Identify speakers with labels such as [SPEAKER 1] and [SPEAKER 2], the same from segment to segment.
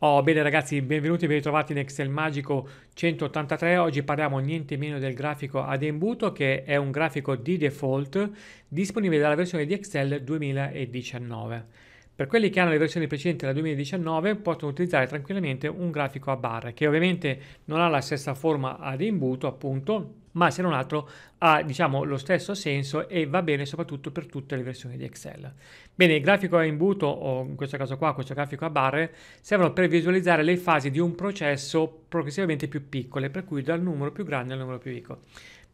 [SPEAKER 1] Oh, bene ragazzi, benvenuti e ben ritrovati in Excel Magico 183. Oggi parliamo niente meno del grafico ad imbuto che è un grafico di default disponibile dalla versione di Excel 2019. Per quelli che hanno le versioni precedenti dal 2019 possono utilizzare tranquillamente un grafico a barre che ovviamente non ha la stessa forma ad imbuto appunto ma se non altro ha diciamo lo stesso senso e va bene soprattutto per tutte le versioni di Excel. Bene, il grafico a imbuto o in questo caso qua questo grafico a barre servono per visualizzare le fasi di un processo progressivamente più piccole per cui dal numero più grande al numero più piccolo.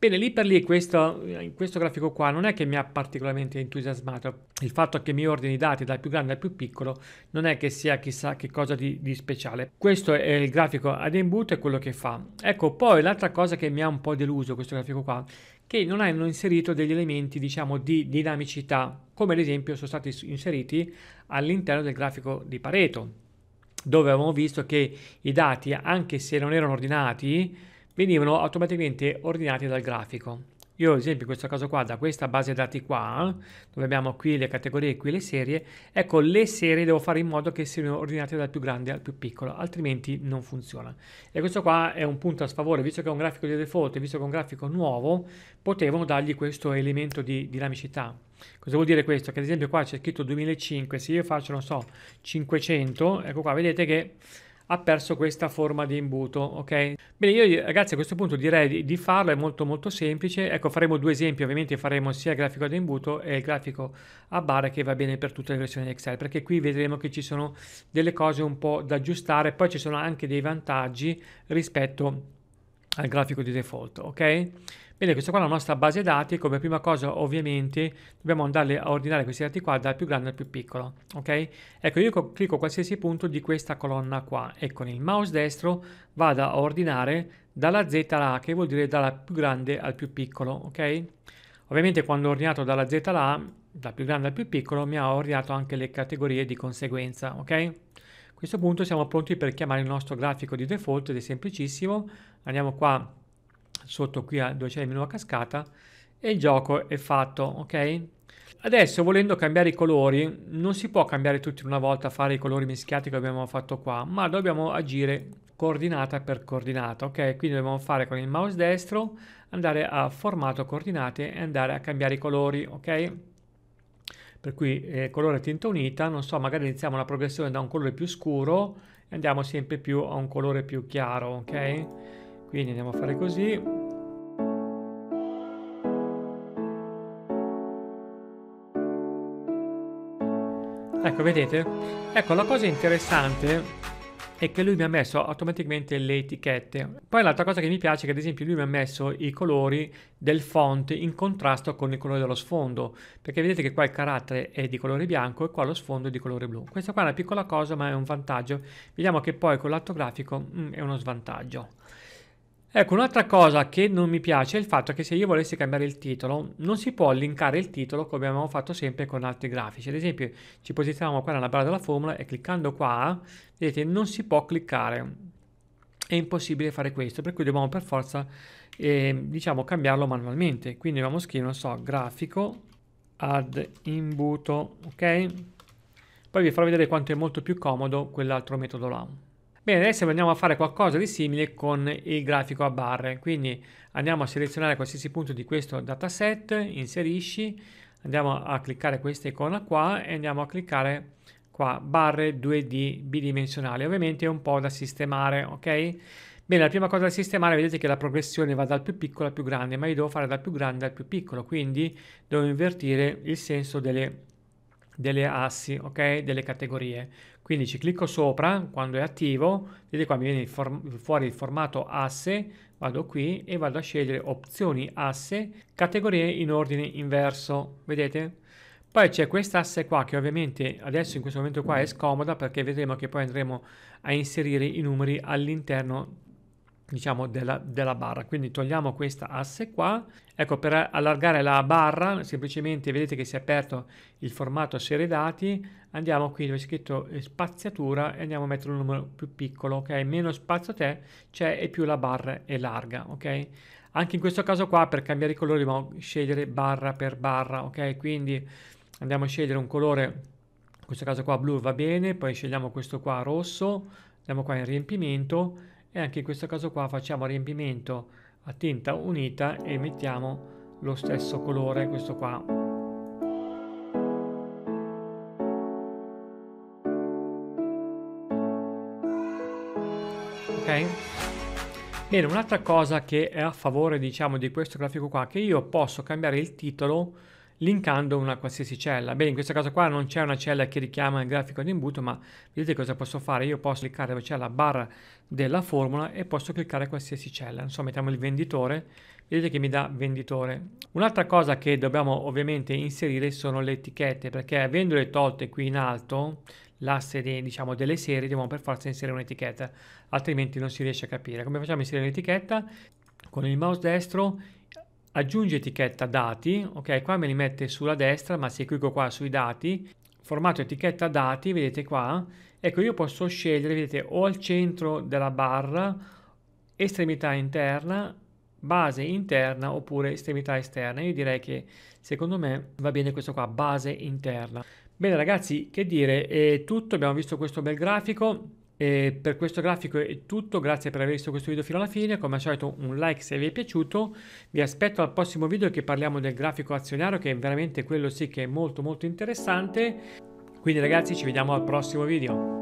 [SPEAKER 1] Bene, lì per lì questo, in questo grafico qua non è che mi ha particolarmente entusiasmato, il fatto che mi ordini i dati dal più grande al più piccolo non è che sia chissà che cosa di, di speciale. Questo è il grafico ad inbutto, e quello che fa. Ecco, poi l'altra cosa che mi ha un po' deluso questo grafico qua, che non hanno inserito degli elementi diciamo di dinamicità, come ad esempio sono stati inseriti all'interno del grafico di Pareto, dove avevamo visto che i dati, anche se non erano ordinati, venivano automaticamente ordinati dal grafico. Io ad esempio in questo caso qua, da questa base dati qua, dove abbiamo qui le categorie e qui le serie, ecco le serie devo fare in modo che siano ordinate dal più grande al più piccolo, altrimenti non funziona. E questo qua è un punto a sfavore, visto che è un grafico di default, visto che è un grafico nuovo, potevano dargli questo elemento di dinamicità. Cosa vuol dire questo? Che ad esempio qua c'è scritto 2005, se io faccio, non so, 500, ecco qua, vedete che ha perso questa forma di imbuto, ok? Bene, io ragazzi a questo punto direi di, di farlo, è molto molto semplice, ecco faremo due esempi, ovviamente faremo sia il grafico ad imbuto e il grafico a barre che va bene per tutte le versioni di Excel, perché qui vedremo che ci sono delle cose un po' da aggiustare, poi ci sono anche dei vantaggi rispetto al grafico di default, ok? Bene, questa qua è la nostra base dati, come prima cosa ovviamente dobbiamo andare a ordinare questi dati qua dal più grande al più piccolo, ok? Ecco, io clicco qualsiasi punto di questa colonna qua e con il mouse destro vado a ordinare dalla Z alla A, che vuol dire dalla più grande al più piccolo, ok? Ovviamente quando ho ordinato dalla Z alla A, dal più grande al più piccolo, mi ha ordinato anche le categorie di conseguenza, ok? A questo punto siamo pronti per chiamare il nostro grafico di default ed è semplicissimo, andiamo qua sotto qui dove c'è il menu a cascata e il gioco è fatto, ok? Adesso volendo cambiare i colori, non si può cambiare tutti in una volta, fare i colori mischiati che abbiamo fatto qua, ma dobbiamo agire coordinata per coordinata, ok? Quindi dobbiamo fare con il mouse destro, andare a formato coordinate e andare a cambiare i colori, ok? Per cui eh, colore tinta unita, non so, magari iniziamo la progressione da un colore più scuro e andiamo sempre più a un colore più chiaro, ok? quindi andiamo a fare così ecco vedete ecco la cosa interessante è che lui mi ha messo automaticamente le etichette poi l'altra cosa che mi piace è che ad esempio lui mi ha messo i colori del font in contrasto con il colore dello sfondo perché vedete che qua il carattere è di colore bianco e qua lo sfondo è di colore blu questa qua è una piccola cosa ma è un vantaggio vediamo che poi con l'atto grafico mm, è uno svantaggio Ecco, un'altra cosa che non mi piace è il fatto che se io volessi cambiare il titolo, non si può linkare il titolo come abbiamo fatto sempre con altri grafici. Ad esempio, ci posizioniamo qua nella barra della formula e cliccando qua, vedete, non si può cliccare. È impossibile fare questo, per cui dobbiamo per forza, eh, diciamo, cambiarlo manualmente. Quindi dobbiamo scrivere, non so, grafico ad imbuto, ok? Poi vi farò vedere quanto è molto più comodo quell'altro metodo là. Bene, adesso andiamo a fare qualcosa di simile con il grafico a barre, quindi andiamo a selezionare qualsiasi punto di questo dataset, inserisci, andiamo a cliccare questa icona qua e andiamo a cliccare qua barre 2D bidimensionali, ovviamente è un po' da sistemare, ok? Bene, la prima cosa da sistemare, vedete che la progressione va dal più piccolo al più grande, ma io devo fare dal più grande al più piccolo, quindi devo invertire il senso delle, delle assi, ok? Delle categorie. Quindi ci clicco sopra, quando è attivo, vedete qua mi viene il fuori il formato asse, vado qui e vado a scegliere opzioni asse, categorie in ordine inverso, vedete? Poi c'è questa asse qua che ovviamente adesso in questo momento qua è scomoda perché vedremo che poi andremo a inserire i numeri all'interno diciamo della, della, barra quindi togliamo questa asse qua ecco per allargare la barra semplicemente vedete che si è aperto il formato serie dati andiamo qui dove c'è scritto spaziatura e andiamo a mettere un numero più piccolo ok meno spazio te c'è e più la barra è larga ok anche in questo caso qua per cambiare i colori dobbiamo scegliere barra per barra ok quindi andiamo a scegliere un colore in questo caso qua blu va bene poi scegliamo questo qua rosso andiamo qua in riempimento e anche in questo caso qua facciamo riempimento a tinta unita e mettiamo lo stesso colore questo qua ok Bene, un'altra cosa che è a favore, diciamo, di questo grafico qua, che io posso cambiare il titolo linkando una qualsiasi cella. Bene, in questo caso qua non c'è una cella che richiama il grafico di imbuto, ma vedete cosa posso fare? Io posso cliccare dove c'è la barra della formula e posso cliccare qualsiasi cella. Non so, mettiamo il venditore, vedete che mi dà venditore. Un'altra cosa che dobbiamo ovviamente inserire sono le etichette, perché avendole tolte qui in alto, l'asse diciamo, delle serie, dobbiamo per forza inserire un'etichetta, altrimenti non si riesce a capire. Come facciamo a inserire un'etichetta? Con il mouse destro aggiungi etichetta dati, ok qua me li mette sulla destra ma se clicco qua sui dati, formato etichetta dati, vedete qua, ecco io posso scegliere, vedete o al centro della barra, estremità interna, base interna oppure estremità esterna, io direi che secondo me va bene questo qua, base interna. Bene ragazzi, che dire, è eh, tutto, abbiamo visto questo bel grafico, e per questo grafico è tutto, grazie per aver visto questo video fino alla fine, come al solito un like se vi è piaciuto, vi aspetto al prossimo video che parliamo del grafico azionario che è veramente quello sì che è molto molto interessante, quindi ragazzi ci vediamo al prossimo video.